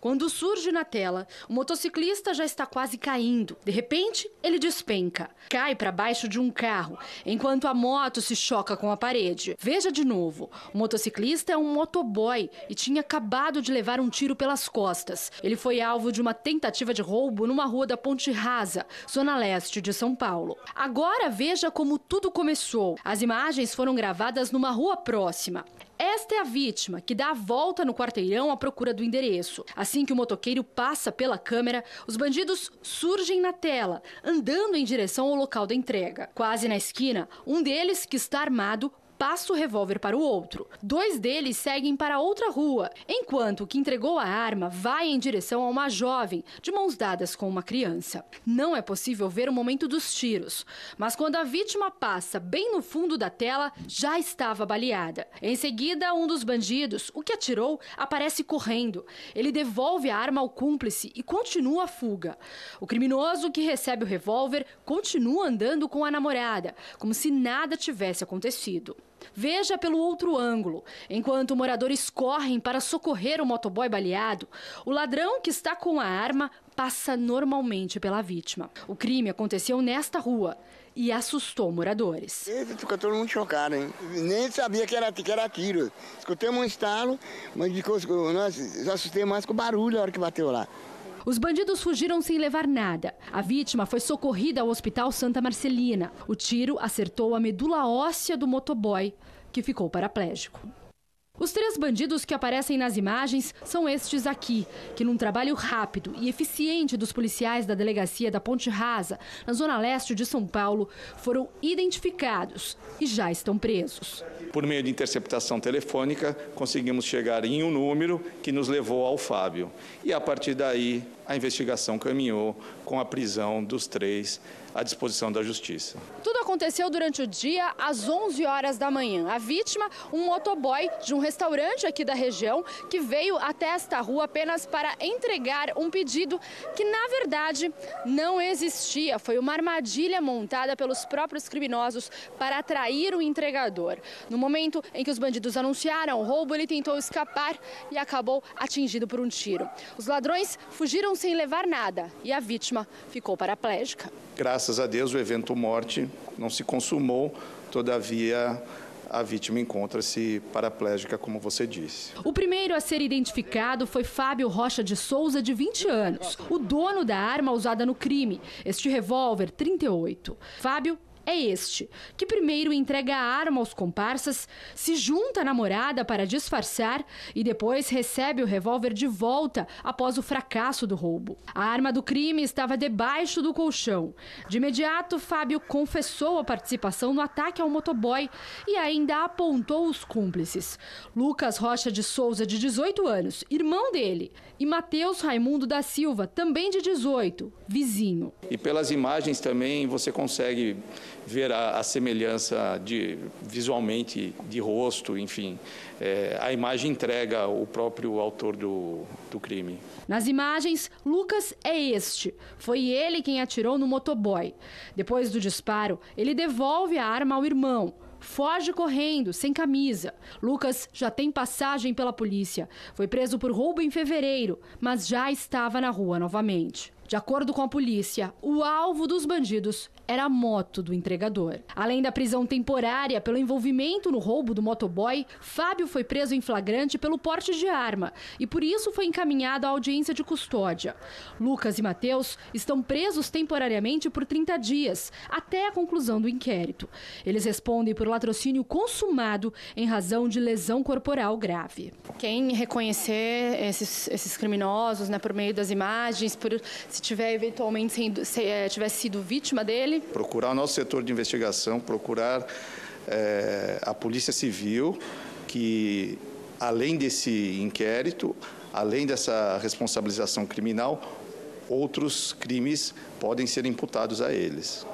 Quando surge na tela, o motociclista já está quase caindo. De repente, ele despenca, cai para baixo de um carro, enquanto a moto se choca com a parede. Veja de novo: o motociclista é um motoboy e tinha acabado de levar um tiro pelas costas. Ele foi alvo de uma tentativa de roubo numa rua da Ponte Rasa, zona leste de São Paulo. Agora veja como tudo começou. As imagens foram gravadas numa rua próxima. Esta é a vítima que dá a volta no quarteirão à procura do endereço. Assim que o motoqueiro passa pela câmera, os bandidos surgem na tela, andando em direção ao local da entrega. Quase na esquina, um deles, que está armado, passa o revólver para o outro. Dois deles seguem para outra rua, enquanto o que entregou a arma vai em direção a uma jovem, de mãos dadas com uma criança. Não é possível ver o momento dos tiros, mas quando a vítima passa bem no fundo da tela, já estava baleada. Em seguida, um dos bandidos, o que atirou, aparece correndo. Ele devolve a arma ao cúmplice e continua a fuga. O criminoso que recebe o revólver continua andando com a namorada, como se nada tivesse acontecido. Veja pelo outro ângulo. Enquanto moradores correm para socorrer o motoboy baleado, o ladrão que está com a arma passa normalmente pela vítima. O crime aconteceu nesta rua e assustou moradores. Esse ficou todo mundo chocado, hein? Nem sabia que era, que era tiro. Escutamos um estalo, mas nós assustei mais com o barulho a hora que bateu lá. Os bandidos fugiram sem levar nada. A vítima foi socorrida ao Hospital Santa Marcelina. O tiro acertou a medula óssea do motoboy, que ficou paraplégico. Os três bandidos que aparecem nas imagens são estes aqui, que num trabalho rápido e eficiente dos policiais da delegacia da Ponte Rasa, na zona leste de São Paulo, foram identificados e já estão presos. Por meio de interceptação telefônica, conseguimos chegar em um número que nos levou ao Fábio. E a partir daí, a investigação caminhou com a prisão dos três à disposição da justiça. Tudo aconteceu durante o dia, às 11 horas da manhã. A vítima, um motoboy de um restaurante aqui da região que veio até esta rua apenas para entregar um pedido que, na verdade, não existia. Foi uma armadilha montada pelos próprios criminosos para atrair o entregador. No momento em que os bandidos anunciaram o roubo, ele tentou escapar e acabou atingido por um tiro. Os ladrões fugiram sem levar nada e a vítima ficou paraplégica. Graças a Deus, o evento morte não se consumou, todavia a vítima encontra-se paraplégica, como você disse. O primeiro a ser identificado foi Fábio Rocha de Souza, de 20 anos, o dono da arma usada no crime, este revólver 38. Fábio é este, que primeiro entrega a arma aos comparsas, se junta à namorada para disfarçar e depois recebe o revólver de volta após o fracasso do roubo. A arma do crime estava debaixo do colchão. De imediato, Fábio confessou a participação no ataque ao motoboy e ainda apontou os cúmplices. Lucas Rocha de Souza, de 18 anos, irmão dele, e Matheus Raimundo da Silva, também de 18, vizinho. E pelas imagens também você consegue ver a, a semelhança de, visualmente de rosto, enfim. É, a imagem entrega o próprio autor do, do crime. Nas imagens, Lucas é este. Foi ele quem atirou no motoboy. Depois do disparo, ele devolve a arma ao irmão. Foge correndo, sem camisa. Lucas já tem passagem pela polícia. Foi preso por roubo em fevereiro, mas já estava na rua novamente. De acordo com a polícia, o alvo dos bandidos era a moto do entregador. Além da prisão temporária pelo envolvimento no roubo do motoboy, Fábio foi preso em flagrante pelo porte de arma e por isso foi encaminhado à audiência de custódia. Lucas e Matheus estão presos temporariamente por 30 dias, até a conclusão do inquérito. Eles respondem por latrocínio consumado em razão de lesão corporal grave. Quem reconhecer esses, esses criminosos né, por meio das imagens, por se tiver eventualmente sendo, se, é, eh, tivesse sido vítima dele. Procurar o nosso setor de investigação, procurar é, a Polícia Civil, que além desse inquérito, além dessa responsabilização criminal, outros crimes podem ser imputados a eles.